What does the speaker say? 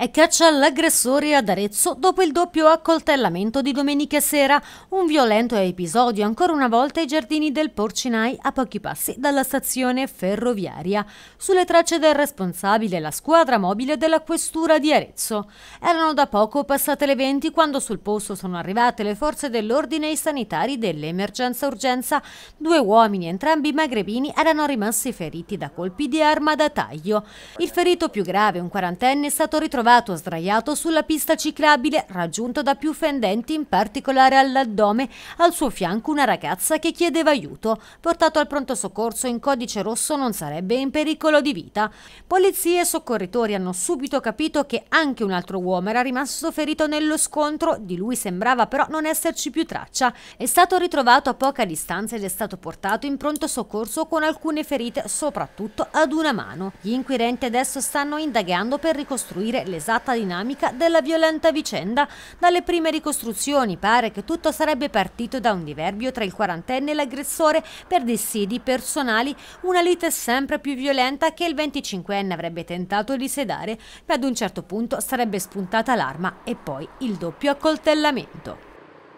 e caccia l'aggressore ad Arezzo dopo il doppio accoltellamento di domenica sera, un violento episodio ancora una volta ai giardini del Porcinai a pochi passi dalla stazione ferroviaria. Sulle tracce del responsabile la squadra mobile della questura di Arezzo. Erano da poco passate le 20 quando sul posto sono arrivate le forze dell'ordine e i sanitari dell'emergenza urgenza. Due uomini, entrambi magrebini, erano rimasti feriti da colpi di arma da taglio. Il ferito più grave, un quarantenne, è stato ritrovato ricavato sdraiato sulla pista ciclabile, raggiunto da più fendenti, in particolare all'addome. Al suo fianco una ragazza che chiedeva aiuto. Portato al pronto soccorso in codice rosso non sarebbe in pericolo di vita. Polizie e soccorritori hanno subito capito che anche un altro uomo era rimasto ferito nello scontro, di lui sembrava però non esserci più traccia. È stato ritrovato a poca distanza ed è stato portato in pronto soccorso con alcune ferite, soprattutto ad una mano. Gli inquirenti adesso stanno indagando per ricostruire le l'esatta dinamica della violenta vicenda. Dalle prime ricostruzioni pare che tutto sarebbe partito da un diverbio tra il quarantenne e l'aggressore per dissidi personali, una lite sempre più violenta che il 25enne avrebbe tentato di sedare, ma ad un certo punto sarebbe spuntata l'arma e poi il doppio accoltellamento.